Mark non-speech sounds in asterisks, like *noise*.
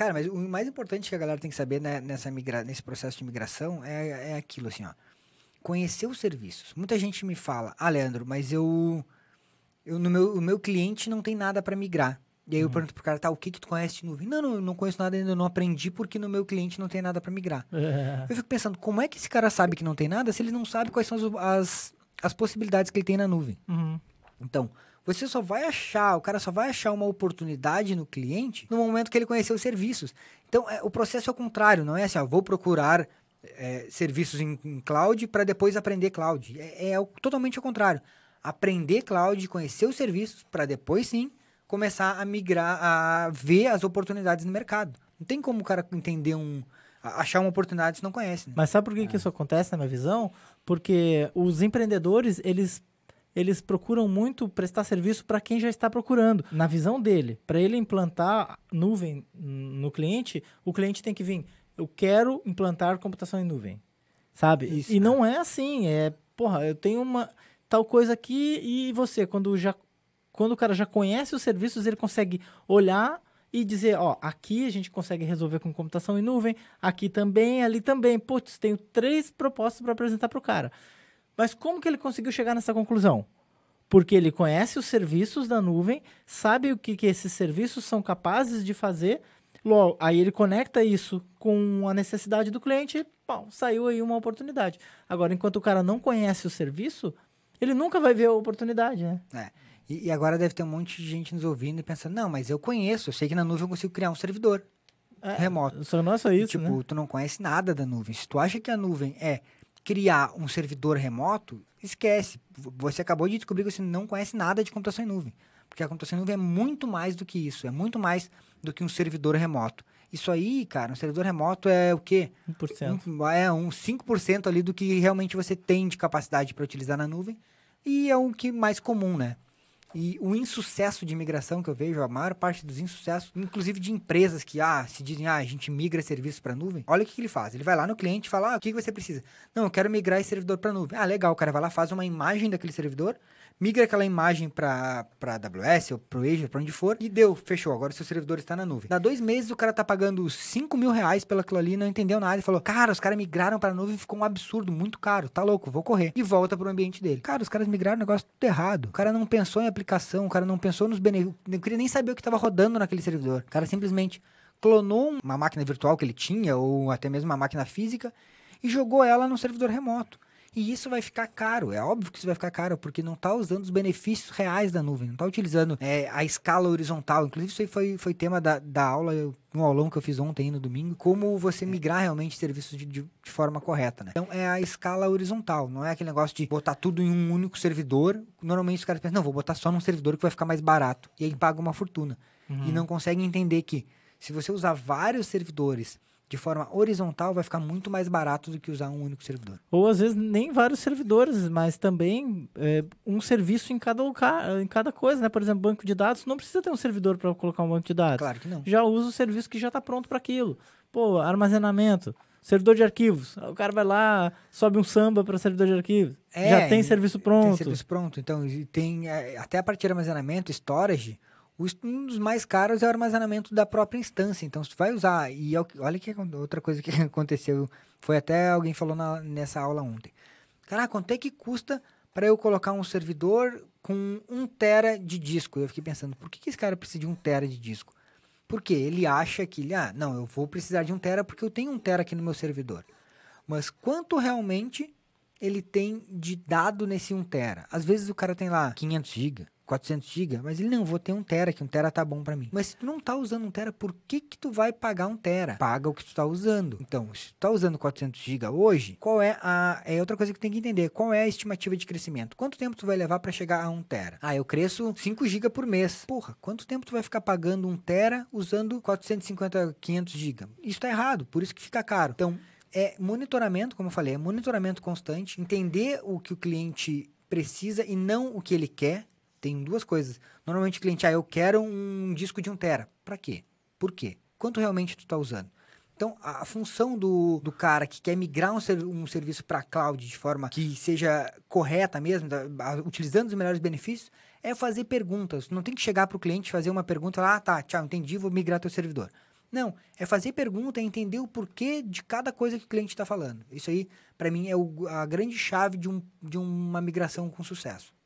Cara, mas o mais importante que a galera tem que saber né, nessa migra... nesse processo de migração é, é aquilo, assim, ó. Conhecer os serviços. Muita gente me fala, ah, Leandro, mas eu. eu no meu, o meu cliente não tem nada para migrar. E aí eu uhum. pergunto pro cara, tá, o que que tu conhece de nuvem? Não, não, não conheço nada ainda, não aprendi porque no meu cliente não tem nada para migrar. É. *laughs* Eu fico pensando, como é que esse cara sabe que não tem nada se ele não sabe quais são as, as, as possibilidades que ele tem na nuvem? Uhum. Então, você só vai achar, o cara só vai achar uma oportunidade no cliente no momento que ele conhecer os serviços. Então, é, o processo é o contrário, não é assim, ó, vou procurar é, serviços em, em cloud para depois aprender cloud. É, é o, totalmente o contrário. Aprender cloud, conhecer os serviços, para depois sim começar a migrar, a ver as oportunidades no mercado. Não tem como o cara entender um. achar uma oportunidade se não conhece. Né? Mas sabe por que, é. que isso acontece, na minha visão? Porque os empreendedores, eles eles procuram muito prestar serviço para quem já está procurando. Na visão dele, para ele implantar nuvem no cliente, o cliente tem que vir, eu quero implantar computação em nuvem, sabe? Isso, e cara. não é assim, é, porra, eu tenho uma tal coisa aqui e você, quando já quando o cara já conhece os serviços, ele consegue olhar e dizer, ó, aqui a gente consegue resolver com computação em nuvem, aqui também, ali também. Putz, tenho três propostas para apresentar para o cara. Mas como que ele conseguiu chegar nessa conclusão? Porque ele conhece os serviços da nuvem, sabe o que, que esses serviços são capazes de fazer, logo, aí ele conecta isso com a necessidade do cliente e saiu aí uma oportunidade. Agora, enquanto o cara não conhece o serviço, ele nunca vai ver a oportunidade, né? É. E, e agora deve ter um monte de gente nos ouvindo e pensando, não, mas eu conheço, eu sei que na nuvem eu consigo criar um servidor. É, remoto. Só não é só isso, tipo, né? tu não conhece nada da nuvem. Se tu acha que a nuvem é criar um servidor remoto, esquece. Você acabou de descobrir que você não conhece nada de computação em nuvem. Porque a computação em nuvem é muito mais do que isso, é muito mais do que um servidor remoto. Isso aí, cara, um servidor remoto é o quê? 1%. é um 5% ali do que realmente você tem de capacidade para utilizar na nuvem. E é o que mais comum, né? E o insucesso de imigração que eu vejo, a maior parte dos insucessos, inclusive de empresas que ah, se dizem, ah, a gente migra serviço para nuvem. Olha o que, que, ele faz. Ele vai lá no cliente e fala, ah, o que, que você precisa? Não, eu quero migrar esse servidor para nuvem. Ah, legal, o cara vai lá, faz uma imagem daquele servidor, migra aquela imagem para AWS ou para o Azure, para onde for, e deu, fechou. Agora o seu servidor está na nuvem. Dá dois meses, o cara tá pagando 5 mil reais pelaquilo ali, não entendeu nada e falou: Cara, os caras migraram para a nuvem, ficou um absurdo, muito caro, tá louco, vou correr. E volta para o ambiente dele. Cara, os caras migraram o negócio tudo errado. O cara não pensou em aplicação, o cara não pensou nos benefícios, não queria nem saber o que estava rodando naquele servidor. O cara simplesmente clonou uma máquina virtual que ele tinha, ou até mesmo uma máquina física, e jogou ela no servidor remoto. E isso vai ficar caro, é óbvio que isso vai ficar caro, porque não está usando os benefícios reais da nuvem, não está utilizando é, a escala horizontal. Inclusive, isso aí foi, foi tema da, da aula, eu, no aulão que eu fiz ontem no domingo, como você é. migrar realmente serviços de, de, de, forma correta, né? Então é a escala horizontal, não é aquele negócio de botar tudo em um único servidor. Normalmente os caras pensam, não, vou botar só num servidor que vai ficar mais barato. E aí paga uma fortuna. Uhum. E não consegue entender que se você usar vários servidores de forma horizontal, vai ficar muito mais barato do que usar um único servidor. Ou às vezes nem vários servidores, mas também é, um serviço em cada lugar, em cada coisa, né? Por exemplo, banco de dados, não precisa ter um servidor para colocar um banco de dados. Claro que não. Já usa o serviço que já está pronto para aquilo. Pô, armazenamento servidor de arquivos. O cara vai lá, sobe um samba para servidor de arquivos. É, já tem serviço pronto. Tem serviço pronto. Então, tem é, até a partir de armazenamento, storage, um dos mais caros é o armazenamento da própria instância. Então, se tu vai usar. E é olha que outra coisa que *laughs* aconteceu. Foi até alguém falou na, nessa aula ontem. Caraca, quanto é que custa para eu colocar um servidor com 1 um tera de disco? Eu fiquei pensando, por que, que esse cara precisa de 1 um tera de disco? Porque ele acha que ele, ah, não, eu vou precisar de 1 um tera porque eu tenho 1 tera aqui no meu servidor. Mas quanto realmente ele tem de dado nesse 1 tera? Às vezes o cara tem lá 500 GB, 400 GB, mas ele não, vou ter um tera, que um tera tá bom para mim. Mas se tu não tá usando um tera, por que que tu vai pagar um tera? Paga o que tu tá usando. Então, se tu tá usando 400 GB hoje, qual é a é outra coisa que tu tem que entender, qual é a estimativa de crescimento? Quanto tempo tu vai levar para chegar a um tera? Ah, eu cresço 5 GB por mês. Porra, quanto tempo tu vai ficar pagando um tera usando 450, 500 GB? Isso tá errado, por isso que fica caro. Então, é monitoramento, como eu falei, é monitoramento constante, entender o que o cliente precisa e não o que ele quer tem duas coisas. Normalmente o cliente, ah, eu quero um disco de 1 tera. Para quê? Por quê? Quanto realmente tu está usando? Então, a, função do, do cara que quer migrar um, ser, um serviço para cloud de forma que seja correta mesmo, da, a, utilizando os melhores benefícios, é fazer perguntas. Não tem que chegar para o cliente fazer uma pergunta, ah, tá, tchau, entendi, vou migrar teu servidor. Não, é fazer pergunta, é entender o porquê de cada coisa que o cliente está falando. Isso aí, para mim, é o, a grande chave de, um, de uma migração com sucesso.